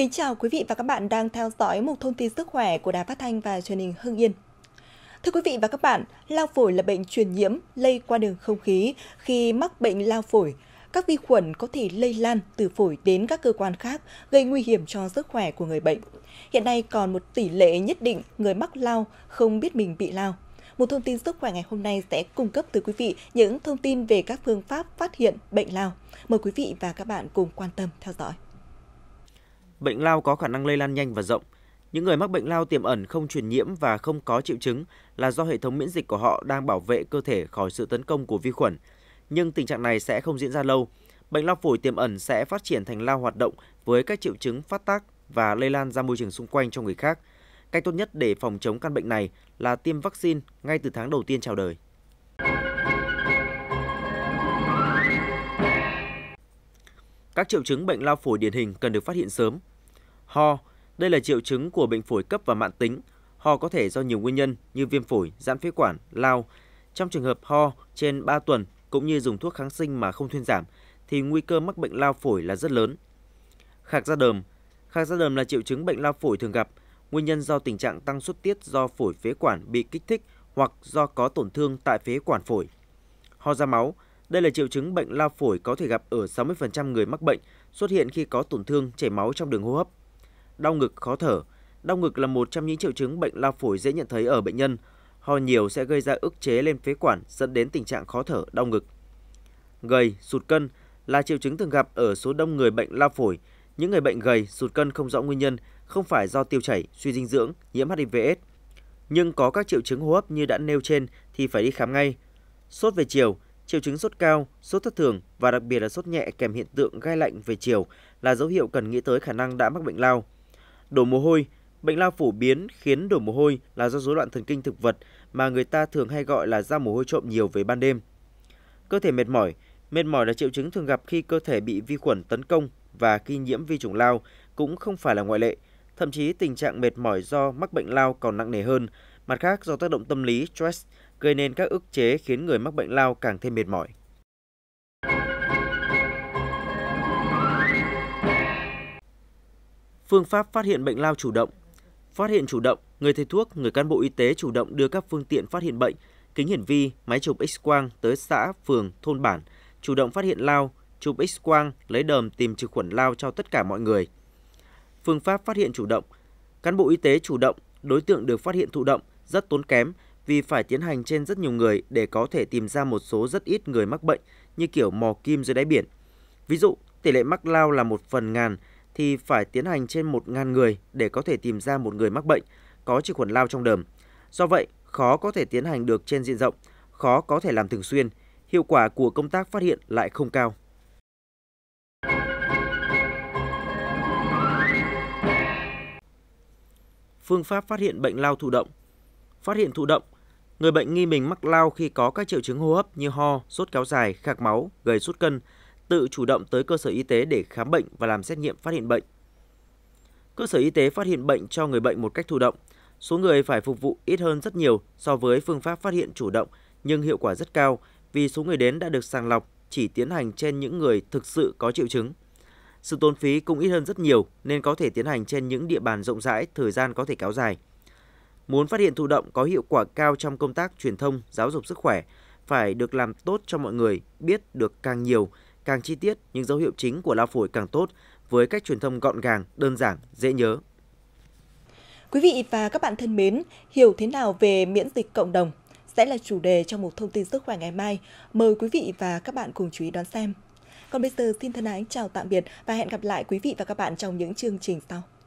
Kính chào quý vị và các bạn đang theo dõi một thông tin sức khỏe của Đài Phát Thanh và truyền hình Hưng Yên. Thưa quý vị và các bạn, lao phổi là bệnh truyền nhiễm lây qua đường không khí. Khi mắc bệnh lao phổi, các vi khuẩn có thể lây lan từ phổi đến các cơ quan khác, gây nguy hiểm cho sức khỏe của người bệnh. Hiện nay còn một tỷ lệ nhất định người mắc lao không biết mình bị lao. Một thông tin sức khỏe ngày hôm nay sẽ cung cấp tới quý vị những thông tin về các phương pháp phát hiện bệnh lao. Mời quý vị và các bạn cùng quan tâm theo dõi. Bệnh lao có khả năng lây lan nhanh và rộng. Những người mắc bệnh lao tiềm ẩn không truyền nhiễm và không có triệu chứng là do hệ thống miễn dịch của họ đang bảo vệ cơ thể khỏi sự tấn công của vi khuẩn. Nhưng tình trạng này sẽ không diễn ra lâu. Bệnh lao phổi tiềm ẩn sẽ phát triển thành lao hoạt động với các triệu chứng phát tác và lây lan ra môi trường xung quanh cho người khác. Cách tốt nhất để phòng chống căn bệnh này là tiêm vaccine ngay từ tháng đầu tiên chào đời. Các triệu chứng bệnh lao phổi điển hình cần được phát hiện sớm, ho. Đây là triệu chứng của bệnh phổi cấp và mãn tính. Ho có thể do nhiều nguyên nhân như viêm phổi, giãn phế quản, lao. Trong trường hợp ho trên 3 tuần cũng như dùng thuốc kháng sinh mà không thuyên giảm thì nguy cơ mắc bệnh lao phổi là rất lớn. Khạc da đờm Khạc da đờm là triệu chứng bệnh lao phổi thường gặp, nguyên nhân do tình trạng tăng xuất tiết do phổi phế quản bị kích thích hoặc do có tổn thương tại phế quản phổi. Ho ra máu đây là triệu chứng bệnh lao phổi có thể gặp ở 60% người mắc bệnh, xuất hiện khi có tổn thương chảy máu trong đường hô hấp đau ngực khó thở. Đau ngực là một trong những triệu chứng bệnh lao phổi dễ nhận thấy ở bệnh nhân. Ho nhiều sẽ gây ra ức chế lên phế quản dẫn đến tình trạng khó thở, đau ngực. Gầy, sụt cân là triệu chứng thường gặp ở số đông người bệnh lao phổi. Những người bệnh gầy, sụt cân không rõ nguyên nhân, không phải do tiêu chảy, suy dinh dưỡng, nhiễm HIVS. Nhưng có các triệu chứng hô hấp như đã nêu trên thì phải đi khám ngay. Sốt về chiều, triệu chứng sốt cao, sốt thất thường và đặc biệt là sốt nhẹ kèm hiện tượng gai lạnh về chiều là dấu hiệu cần nghĩ tới khả năng đã mắc bệnh lao đổ mồ hôi. Bệnh lao phổ biến khiến đổ mồ hôi là do rối loạn thần kinh thực vật mà người ta thường hay gọi là ra mồ hôi trộm nhiều về ban đêm. Cơ thể mệt mỏi, mệt mỏi là triệu chứng thường gặp khi cơ thể bị vi khuẩn tấn công và khi nhiễm vi trùng lao cũng không phải là ngoại lệ. Thậm chí tình trạng mệt mỏi do mắc bệnh lao còn nặng nề hơn. Mặt khác do tác động tâm lý stress gây nên các ức chế khiến người mắc bệnh lao càng thêm mệt mỏi. phương pháp phát hiện bệnh lao chủ động. Phát hiện chủ động, người thầy thuốc, người cán bộ y tế chủ động đưa các phương tiện phát hiện bệnh, kính hiển vi, máy chụp X-quang tới xã, phường, thôn bản, chủ động phát hiện lao, chụp X-quang, lấy đờm tìm trừ khuẩn lao cho tất cả mọi người. Phương pháp phát hiện chủ động, cán bộ y tế chủ động, đối tượng được phát hiện thụ động rất tốn kém vì phải tiến hành trên rất nhiều người để có thể tìm ra một số rất ít người mắc bệnh như kiểu mò kim dưới đáy biển. Ví dụ, tỷ lệ mắc lao là một phần ngàn thì phải tiến hành trên 1.000 người để có thể tìm ra một người mắc bệnh có chỉ khuẩn lao trong đờm. Do vậy, khó có thể tiến hành được trên diện rộng, khó có thể làm thường xuyên, hiệu quả của công tác phát hiện lại không cao. Phương pháp phát hiện bệnh lao thụ động Phát hiện thụ động, người bệnh nghi mình mắc lao khi có các triệu chứng hô hấp như ho, sốt kéo dài, khạc máu, gầy sút cân, tự chủ động tới cơ sở y tế để khám bệnh và làm xét nghiệm phát hiện bệnh. Cơ sở y tế phát hiện bệnh cho người bệnh một cách thụ động. Số người phải phục vụ ít hơn rất nhiều so với phương pháp phát hiện chủ động nhưng hiệu quả rất cao vì số người đến đã được sàng lọc chỉ tiến hành trên những người thực sự có triệu chứng. Sự tốn phí cũng ít hơn rất nhiều nên có thể tiến hành trên những địa bàn rộng rãi, thời gian có thể kéo dài. Muốn phát hiện thụ động có hiệu quả cao trong công tác truyền thông, giáo dục sức khỏe phải được làm tốt cho mọi người biết được càng nhiều càng chi tiết nhưng dấu hiệu chính của lao phổi càng tốt với cách truyền thông gọn gàng, đơn giản, dễ nhớ. Quý vị và các bạn thân mến, hiểu thế nào về miễn dịch cộng đồng sẽ là chủ đề trong một thông tin sức khỏe ngày mai. Mời quý vị và các bạn cùng chú ý đón xem. Còn bây giờ xin thân ái chào tạm biệt và hẹn gặp lại quý vị và các bạn trong những chương trình sau.